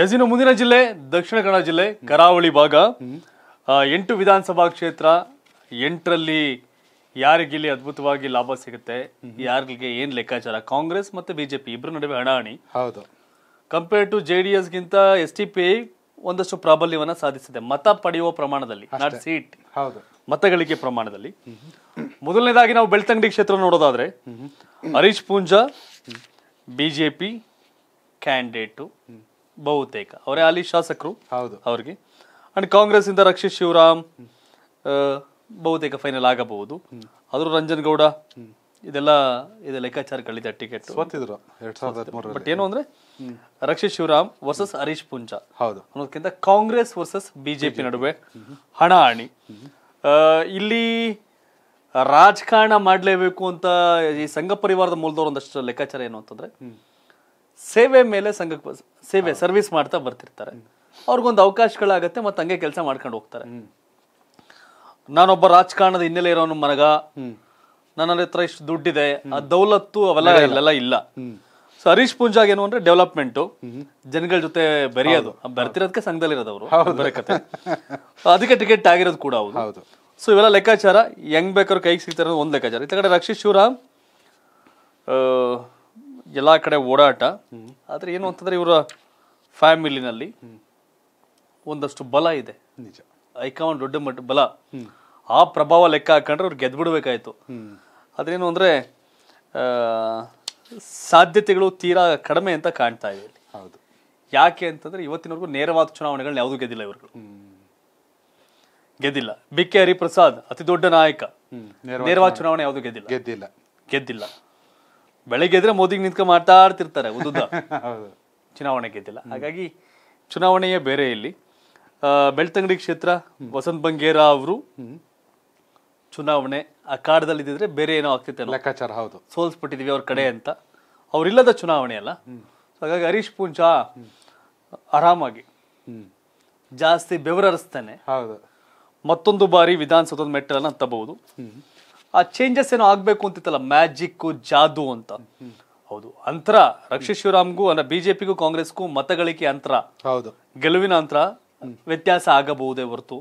S ಮುಂದಿನ ಜಿಲ್ಲೆ ದಕ್ಷಿಣ ಕನ್ನಡ ಜಿಲ್ಲೆ ಕರಾವಳಿ ಭಾಗ ಎಂಟು ವಿಧಾನಸಭಾ ಕ್ಷೇತ್ರ ಎಂಟರಲ್ಲಿ ಯಾರಿಗಿಲ್ಲಿ ಅದ್ಭುತವಾಗಿ ಲಾಭ ಸಿಗುತ್ತೆ ಯಾರಿಗೆ ಏನ್ ಲೆಕ್ಕಾಚಾರ ಕಾಂಗ್ರೆಸ್ ಮತ್ತೆ ಬಿಜೆಪಿ ಇಬ್ಬರ ನಡುವೆ ಹಣಾಹಣಿ ಹೌದು ಕಂಪೇರ್ ಟು ಜೆ ಡಿ ಎಸ್ಗಿಂತ ಎಸ್ ಟಿ ಪಿ ಒಂದಷ್ಟು ಪ್ರಾಬಲ್ಯವನ್ನ ಸಾಧಿಸಿದೆ ಮತ ಪಡೆಯುವ ಪ್ರಮಾಣದಲ್ಲಿ ನಾಟ್ ಸೀಟ್ ಹೌದು ಮತ ಪ್ರಮಾಣದಲ್ಲಿ ಮೊದಲನೇದಾಗಿ ನಾವು ಬೆಳ್ತಂಗಡಿ ಕ್ಷೇತ್ರ ನೋಡೋದಾದ್ರೆ ಹರೀಶ್ ಪೂಂಜಾ ಬಿಜೆಪಿ ಕ್ಯಾಂಡಿಡೇಟು ಬಹುತೇಕ ಅವರೇ ಅಲ್ಲಿ ಶಾಸಕರು ಹೌದು ಅವ್ರಿಗೆ ಅಂಡ್ ಕಾಂಗ್ರೆಸ್ ಇಂದ ರಕ್ಷಿತ್ ಶಿವರಾಮ್ ಬಹುತೇಕ ಫೈನಲ್ ಆಗಬಹುದು ಆದ್ರೂ ರಂಜನ್ ಗೌಡ ಇದೆಲ್ಲ ಇದೆ ಲೆಕ್ಕಾಚಾರಗಳಿದೆ ಟಿಕೆಟ್ ಬಟ್ ಏನು ಅಂದ್ರೆ ರಕ್ಷಿತ್ ಶಿವರಾಮ್ ವರ್ಸಸ್ ಹರೀಶ್ ಪುಂಜ ಹೌದು ಅನ್ನೋದಕ್ಕಿಂತ ಕಾಂಗ್ರೆಸ್ ವರ್ಸಸ್ ಬಿಜೆಪಿ ನಡುವೆ ಹಣ ಹಣಿ ಇಲ್ಲಿ ರಾಜಕಾರಣ ಮಾಡಲೇಬೇಕು ಅಂತ ಈ ಸಂಘ ಪರಿವಾರದ ಮೂಲದವ್ರು ಒಂದಷ್ಟು ಲೆಕ್ಕಾಚಾರ ಏನು ಅಂತಂದ್ರೆ ಸೇವೆ ಮೇಲೆ ಸಂಘ ಸೇವೆ ಸರ್ವಿಸ್ ಮಾಡ್ತಾ ಬರ್ತಿರ್ತಾರೆ ಅವ್ರಿಗೊಂದು ಅವಕಾಶಗಳಾಗತ್ತೆ ಮತ್ತೆ ಹಂಗೆ ಕೆಲಸ ಮಾಡ್ಕೊಂಡು ಹೋಗ್ತಾರೆ ನಾನೊಬ್ಬ ರಾಜಕಾರಣದ ಹಿನ್ನೆಲೆ ಇರೋನು ಮನಗ ನನ್ನ ಹತ್ರ ಇಷ್ಟು ದುಡ್ಡಿದೆ ಆ ದೌಲತ್ತು ಅವೆಲ್ಲ ಇಲ್ಲೆಲ್ಲ ಇಲ್ಲ ಸೊ ಹರೀಶ್ ಪೂಂಜಾಗ್ ಏನು ಅಂದ್ರೆ ಡೆವಲಪ್ಮೆಂಟ್ ಜನಗಳ ಜೊತೆ ಬೆರೆಯೋದು ಬರ್ತಿರೋದಕ್ಕೆ ಸಂಘದಲ್ಲಿ ಅವರು ಅದಕ್ಕೆ ಟಿಕೆಟ್ ಆಗಿರೋದು ಕೂಡ ಹೌದು ಸೊ ಇವೆಲ್ಲ ಲೆಕ್ಕಾಚಾರ ಹೆಂಗ್ ಬೇಕಾದ್ರು ಕೈಗೆ ಸಿಗ್ತಾರೆ ಒಂದ್ ಲೆಕ್ಕಾಚಾರ ಈ ಕಡೆ ರಕ್ಷಿತ್ ಶಿವರಾಮ್ ಎಲ್ಲಾ ಕಡೆ ಓಡಾಟ ಆದ್ರೆ ಏನು ಅಂತಂದ್ರೆ ಇವರ ಫ್ಯಾಮಿಲಿನಲ್ಲಿ ಒಂದಷ್ಟು ಬಲ ಇದೆ ನಿಜ ಐಕಾನ್ ದೊಡ್ಡ ಮಟ್ಟ ಬಲ ಆ ಪ್ರಭಾವ ಲೆಕ್ಕ ಹಾಕೊಂಡ್ರೆ ಅವ್ರು ಗೆದ್ಬಿಡ್ಬೇಕಾಯ್ತು ಅದೇನು ಅಂದರೆ ಸಾಧ್ಯತೆಗಳು ತೀರಾ ಕಡಿಮೆ ಅಂತ ಕಾಣ್ತಾ ಇದೆ ಹೌದು ಯಾಕೆ ಅಂತಂದ್ರೆ ಇವತ್ತಿನವರೆಗೂ ನೇರವಾದ ಚುನಾವಣೆಗಳನ್ನ ಯಾವುದು ಗೆದ್ದಿಲ್ಲ ಇವರುಗಳು ಗೆದ್ದಿಲ್ಲ ಬಿ ಕೆ ಹರಿಪ್ರಸಾದ್ ಅತಿ ದೊಡ್ಡ ನಾಯಕ ನೇರವಾದ ಚುನಾವಣೆ ಯಾವುದು ಗೆದ್ದಿಲ್ಲ ಗೆದ್ದಿಲ್ಲ ಗೆದ್ದಿಲ್ಲ ಬೆಳಗ್ಗೆ ಎದ್ರೆ ಮೋದಿಗೆ ನಿಂತ್ಕೊಂಡು ಮಾತಾಡ್ತಿರ್ತಾರೆ ಉದ್ದ ಚುನಾವಣೆ ಗೆದ್ದಿಲ್ಲ ಹಾಗಾಗಿ ಚುನಾವಣೆಯೇ ಬೇರೆ ಇಲ್ಲಿ ಬೆಳ್ತಂಗಡಿ ಕ್ಷೇತ್ರ ವಸಂತ್ ಬಂಗೇರ ಅವರು ಚುನಾವಣೆ ಆ ಕಾಡದಲ್ಲಿ ಬೇರೆ ಏನೋ ಆಗ್ತಿತ್ತು ಲೆಕ್ಕಾಚಾರ ಹೌದು ಸೋಲ್ಸ್ಬಿಟ್ಟಿದೀವಿ ಅವ್ರ ಕಡೆ ಅಂತ ಅವರಿಲ್ಲದ ಚುನಾವಣೆ ಅಲ್ಲ ಹಾಗಾಗಿ ಹರೀಶ್ ಪೂಂಜಾ ಆರಾಮಾಗಿ ಜಾಸ್ತಿ ಬೆವರರಿಸ್ತಾನೆ ಹೌದು ಮತ್ತೊಂದು ಬಾರಿ ವಿಧಾನಸೌಧದ ಮೆಟ್ಟಲನ್ನ ತಬಹುದು ಆ ಚೇಂಜಸ್ ಏನೋ ಆಗ್ಬೇಕು ಅಂತಿತ್ತಲ್ಲ ಮ್ಯಾಜಿಕ್ ಜಾದು ಅಂತ ಹೌದು ಅಂತರ ರಕ್ಷಿತ್ ಶಿವರಾಮ್ಗೂ ಅಂದ್ರೆ ಬಿಜೆಪಿಗೂ ಕಾಂಗ್ರೆಸ್ಗೂ ಮತಗಳಿಕೆ ಅಂತರ ಹೌದು ಗೆಲುವಿನ ಅಂತರ ವ್ಯತ್ಯಾಸ ಆಗಬಹುದೇ ಹೊರತು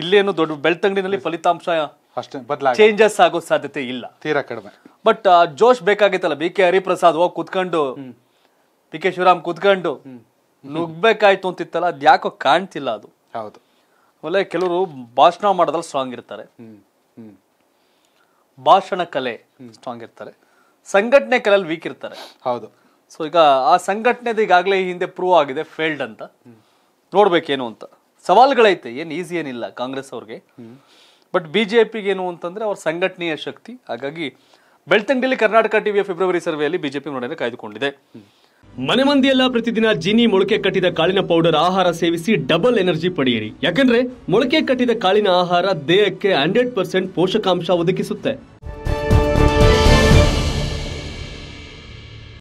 ಇಲ್ಲೇನು ದೊಡ್ಡ ಬೆಳ್ತಂಗಡಿನಲ್ಲಿ ಫಲಿತಾಂಶ ಅಷ್ಟೇ ಚೇಂಜಸ್ ಆಗೋ ಸಾಧ್ಯತೆ ಇಲ್ಲ ತೀರಾ ಕಡಿಮೆ ಬಟ್ ಜೋಶ್ ಬೇಕಾಗಿತ್ತಲ್ಲ ಬಿ ಕೆ ಹರಿಪ್ರಸಾದ್ ಹೋಗಿ ಕುತ್ಕೊಂಡು ಬಿ ಕೆ ಶಿವರಾಮ್ ಕುತ್ಕೊಂಡು ನುಗ್ಬೇಕಾಯ್ತು ಅಂತಿತ್ತಲ್ಲ ಅದ್ ಯಾಕೋ ಕಾಣ್ತಿಲ್ಲ ಅದು ಹೌದು ಆಮೇಲೆ ಕೆಲವರು ಭಾಷಣ ಮಾಡೋದ್ರಲ್ಲಿ ಸ್ಟ್ರಾಂಗ್ ಇರ್ತಾರೆ ಭಾಷಣ ಕಲೆ ಸ್ಟ್ರಾಂಗ್ ಇರ್ತಾರೆ ಸಂಘಟನೆ ಕೆಲಲ್ಲಿ ವೀಕ್ ಇರ್ತಾರೆ ಹೌದು ಸೊ ಈಗ ಆ ಸಂಘಟನೆದು ಈಗಾಗಲೇ ಹಿಂದೆ ಪ್ರೂವ್ ಆಗಿದೆ ಫೇಲ್ಡ್ ಅಂತ ನೋಡ್ಬೇಕೇನು ಅಂತ ಸವಾಲುಗಳೈತೆ ಏನು ಈಸಿ ಏನಿಲ್ಲ ಕಾಂಗ್ರೆಸ್ ಅವ್ರಿಗೆ ಬಟ್ ಬಿ ಜೆ ಪಿಗೆ ಏನು ಅಂತಂದ್ರೆ ಅವ್ರ ಸಂಘಟನೆಯ ಶಕ್ತಿ ಹಾಗಾಗಿ ಬೆಳ್ತಂಗಡಿಯಲ್ಲಿ ಕರ್ನಾಟಕ ಟಿವಿಯ ಫೆಬ್ರವರಿ ಸರ್ವೆಯಲ್ಲಿ ಬಿಜೆಪಿ ನೋಡಿದ್ರೆ ಕಾಯ್ದುಕೊಂಡಿದೆ ಮನೆ ಮಂದಿಯೆಲ್ಲ ಪ್ರತಿದಿನ ಜಿನಿ ಮೊಳಕೆ ಕಟ್ಟಿದ ಕಾಳಿನ ಪೌಡರ್ ಆಹಾರ ಸೇವಿಸಿ ಡಬಲ್ ಎನರ್ಜಿ ಪಡೆಯಿರಿ ಯಾಕಂದ್ರೆ ಮೊಳಕೆ ಕಟ್ಟಿದ ಕಾಳಿನ ಆಹಾರ ದೇಹಕ್ಕೆ ಹಂಡ್ರೆಡ್ ಪರ್ಸೆಂಟ್ ಪೋಷಕಾಂಶ ಒದಗಿಸುತ್ತೆ